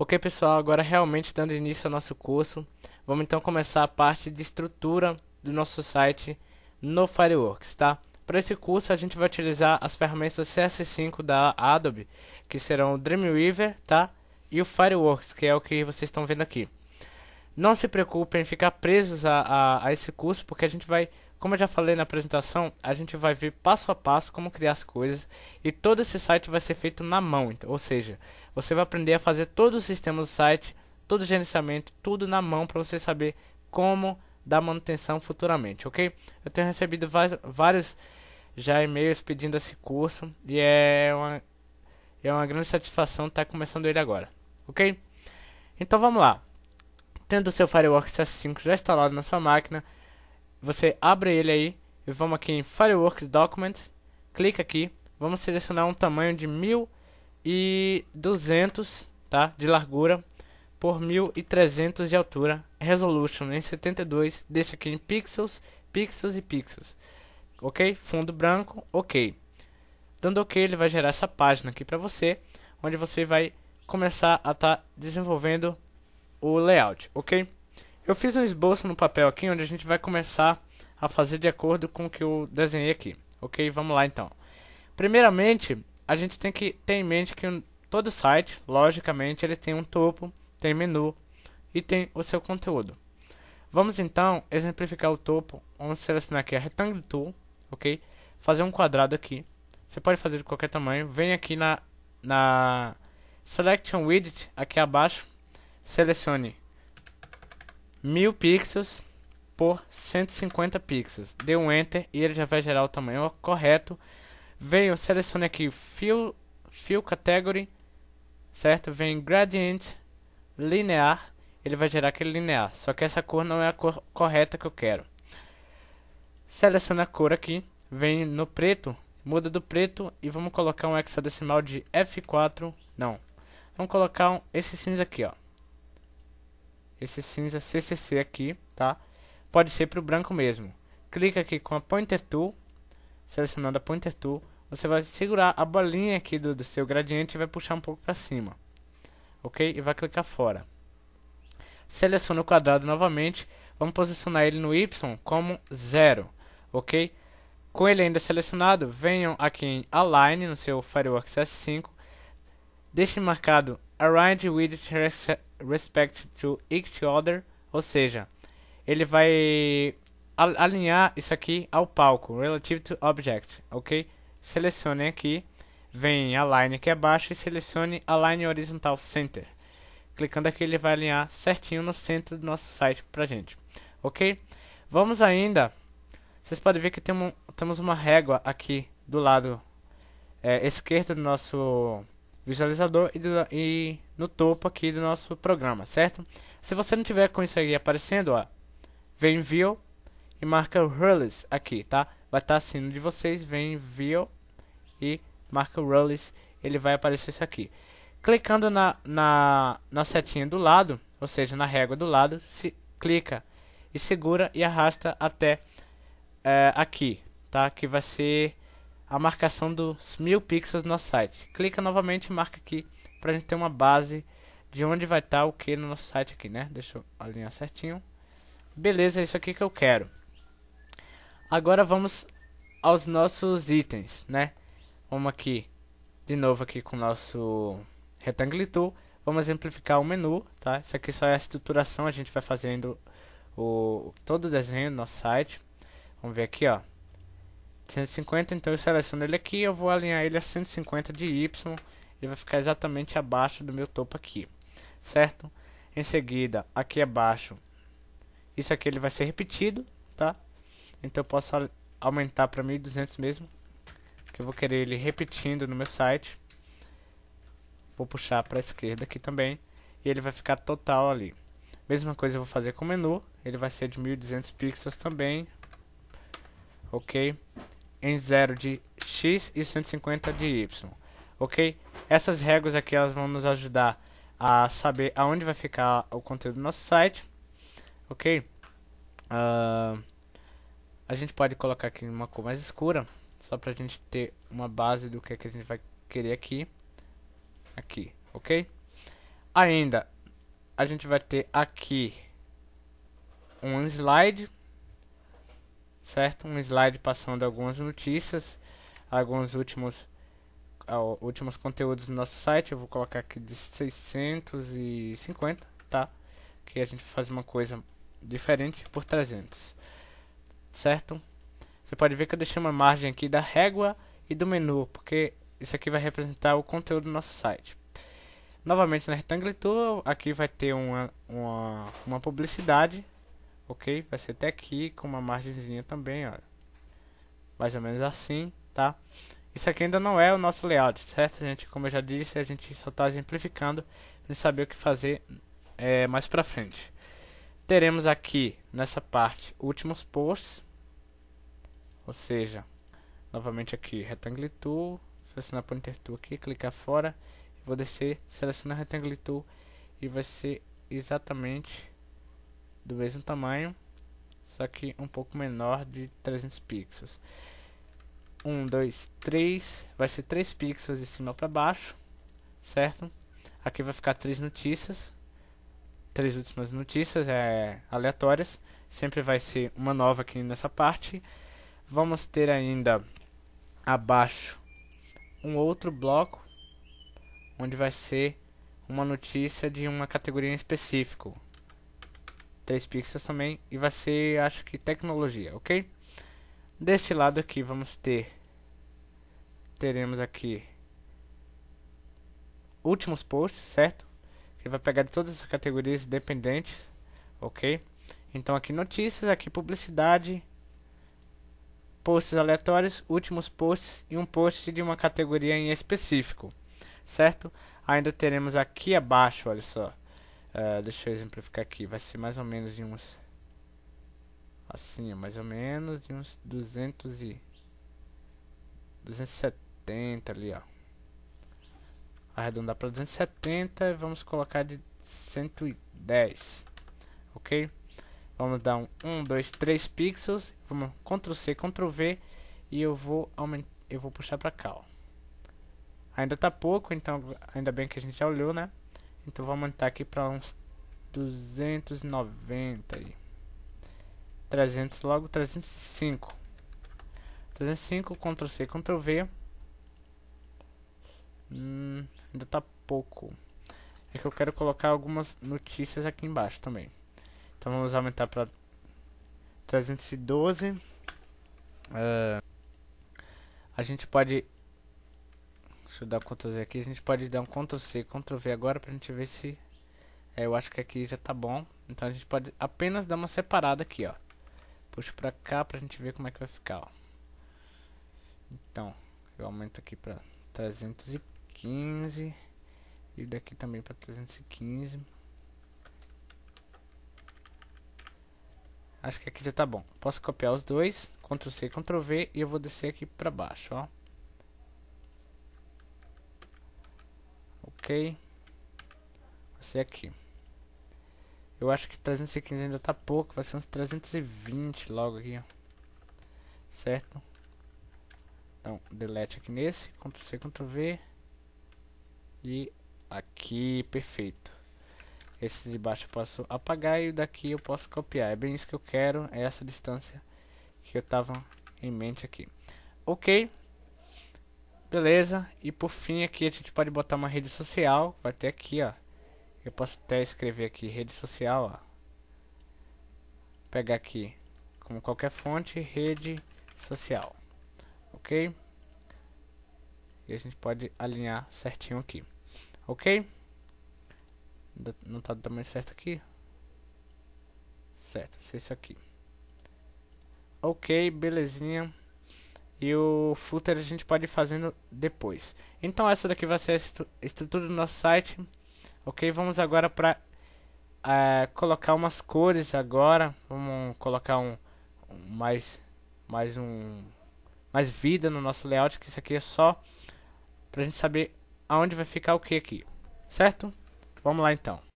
Ok, pessoal, agora realmente dando início ao nosso curso, vamos então começar a parte de estrutura do nosso site no Fireworks, tá? Para esse curso, a gente vai utilizar as ferramentas CS5 da Adobe, que serão o Dreamweaver, tá? E o Fireworks, que é o que vocês estão vendo aqui. Não se preocupem em ficar presos a, a, a esse curso, porque a gente vai como eu já falei na apresentação, a gente vai ver passo a passo como criar as coisas e todo esse site vai ser feito na mão, ou seja, você vai aprender a fazer todo o sistema do site, todo o gerenciamento, tudo na mão para você saber como dar manutenção futuramente, ok? Eu tenho recebido vários já e-mails pedindo esse curso e é uma, é uma grande satisfação estar tá começando ele agora, ok? Então vamos lá. Tendo o seu Fireworks S5 já instalado na sua máquina, você abre ele aí, e vamos aqui em Fireworks Documents, clica aqui, vamos selecionar um tamanho de 1200 tá, de largura por 1300 de altura, resolution em 72, deixa aqui em pixels, pixels e pixels. OK? Fundo branco, OK. Dando OK, ele vai gerar essa página aqui para você, onde você vai começar a estar tá desenvolvendo o layout, OK? Eu fiz um esboço no papel aqui, onde a gente vai começar a fazer de acordo com o que eu desenhei aqui. Ok, vamos lá então. Primeiramente, a gente tem que ter em mente que todo site, logicamente, ele tem um topo, tem menu e tem o seu conteúdo. Vamos então exemplificar o topo. Vamos selecionar aqui a Rectangle Tool, ok? Fazer um quadrado aqui. Você pode fazer de qualquer tamanho. Vem aqui na, na Selection Widget, aqui abaixo. Selecione 1000 pixels por 150 pixels. Dê um Enter e ele já vai gerar o tamanho correto. Venho, selecione aqui Fill, fill Category, certo? Vem Gradient, Linear, ele vai gerar aquele linear. Só que essa cor não é a cor correta que eu quero. Selecione a cor aqui, vem no preto, muda do preto e vamos colocar um hexadecimal de F4, não. Vamos colocar um, esse cinza aqui, ó esse cinza CCC aqui, tá? Pode ser para o branco mesmo. Clica aqui com a pointer tool, selecionando a pointer tool, você vai segurar a bolinha aqui do, do seu gradiente e vai puxar um pouco para cima, ok? E vai clicar fora. Seleciona o quadrado novamente, vamos posicionar ele no Y como zero, ok? Com ele ainda selecionado, venham aqui em Align no seu Fireworks S5, deixe marcado Align Width respect to each other, ou seja, ele vai alinhar isso aqui ao palco, relative to object, ok? Selecione aqui, vem align aqui abaixo e selecione align horizontal center. Clicando aqui ele vai alinhar certinho no centro do nosso site pra gente, ok? Vamos ainda, vocês podem ver que tem um, temos uma régua aqui do lado é, esquerdo do nosso visualizador e, do, e, no topo aqui do nosso programa, certo? Se você não tiver com isso aí aparecendo, ó, vem view e marca release aqui, tá? Vai estar tá de vocês, vem view e marca release, ele vai aparecer isso aqui. Clicando na, na, na setinha do lado, ou seja, na régua do lado, se clica e segura e arrasta até é, aqui, tá? Que vai ser a marcação dos mil pixels no nosso site. Clica novamente e marca aqui para a gente ter uma base de onde vai estar tá o que no nosso site aqui, né? Deixa eu alinhar certinho. Beleza, é isso aqui que eu quero. Agora vamos aos nossos itens, né? Vamos aqui, de novo aqui com o nosso Rectangle Tool. Vamos exemplificar o menu, tá? Isso aqui só é a estruturação, a gente vai fazendo o, todo o desenho do nosso site. Vamos ver aqui, ó. 150, então eu seleciono ele aqui, eu vou alinhar ele a 150 de Y, ele vai ficar exatamente abaixo do meu topo aqui, certo? Em seguida, aqui abaixo, isso aqui ele vai ser repetido, tá? Então eu posso aumentar para 1200 mesmo, que eu vou querer ele repetindo no meu site. Vou puxar para a esquerda aqui também, e ele vai ficar total ali. Mesma coisa eu vou fazer com o menu, ele vai ser de 1200 pixels também, ok? em 0 de x e 150 de y, ok? Essas regras aqui elas vão nos ajudar a saber aonde vai ficar o conteúdo do nosso site, ok? Uh, a gente pode colocar aqui uma cor mais escura, só para a gente ter uma base do que, é que a gente vai querer aqui, aqui, ok? Ainda, a gente vai ter aqui um slide, certo? Um slide passando algumas notícias, alguns últimos ah, últimos conteúdos do nosso site, eu vou colocar aqui de 650, tá? Que a gente faz uma coisa diferente por 300, certo? Você pode ver que eu deixei uma margem aqui da régua e do menu, porque isso aqui vai representar o conteúdo do nosso site. Novamente na Rectangle Tool, aqui vai ter uma, uma, uma publicidade ok? Vai ser até aqui com uma margenzinha também, ó. Mais ou menos assim, tá? Isso aqui ainda não é o nosso layout, certo? gente, como eu já disse, a gente só está exemplificando para saber o que fazer é, mais para frente. Teremos aqui nessa parte últimos posts, ou seja, novamente aqui Rectangle Tool, selecionar Pointer Tool aqui, clicar fora, vou descer, selecionar Rectangle Tool e vai ser exatamente do mesmo tamanho, só que um pouco menor de 300 pixels. 1, 2, 3, vai ser 3 pixels de cima para baixo, certo? Aqui vai ficar três notícias, três últimas notícias é, aleatórias, sempre vai ser uma nova aqui nessa parte. Vamos ter ainda abaixo um outro bloco onde vai ser uma notícia de uma categoria específica. 3 pixels também. E vai ser, acho que, tecnologia, ok? Desse lado aqui vamos ter... Teremos aqui... Últimos posts, certo? Que vai pegar de todas as categorias dependentes, ok? Então aqui notícias, aqui publicidade posts aleatórios, últimos posts e um post de uma categoria em específico, certo? Ainda teremos aqui abaixo, olha só, Uh, deixa eu exemplificar aqui, vai ser mais ou menos de uns... Assim, mais ou menos de uns 200 e... 270 ali, ó. Arredondar para 270 e vamos colocar de 110, ok? Vamos dar um 1, 2, 3 pixels, vamos Ctrl C, Ctrl V e eu vou aumentar, eu vou puxar para cá, ó. Ainda tá pouco, então ainda bem que a gente já olhou, né? Então vamos aumentar aqui para uns 290 aí. 300 logo, 305. 305, Ctrl C, Ctrl V. Hum, ainda tá pouco. É que eu quero colocar algumas notícias aqui embaixo também. Então vamos aumentar para 312. Uh, a gente pode Deixa eu dar Ctrl Z aqui. A gente pode dar um Ctrl C, Ctrl V agora pra gente ver se... É, eu acho que aqui já tá bom. Então a gente pode apenas dar uma separada aqui, ó. Puxo pra cá pra gente ver como é que vai ficar, ó. Então, eu aumento aqui pra 315. E daqui também pra 315. Acho que aqui já tá bom. Posso copiar os dois, Ctrl C, Ctrl V e eu vou descer aqui pra baixo, ó. Ok. Vai ser aqui. Eu acho que 315 ainda tá pouco. Vai ser uns 320 logo aqui, ó. Certo? Então, delete aqui nesse. Ctrl C, Ctrl V. E aqui, perfeito. Esse de baixo eu posso apagar e o daqui eu posso copiar. É bem isso que eu quero, é essa distância que eu tava em mente aqui. Ok, Beleza, e por fim aqui a gente pode botar uma rede social, vai ter aqui, ó. Eu posso até escrever aqui, rede social, ó. Pegar aqui, como qualquer fonte, rede social. Ok? E a gente pode alinhar certinho aqui. Ok? Não tá do tamanho certo aqui? Certo, isso aqui. Ok, belezinha e o footer a gente pode ir fazendo depois. Então essa daqui vai ser a estrutura do nosso site. Ok, vamos agora para é, colocar umas cores agora. Vamos colocar um, um, mais, mais um mais vida no nosso layout, que isso aqui é só para a gente saber aonde vai ficar o que aqui, certo? Vamos lá então.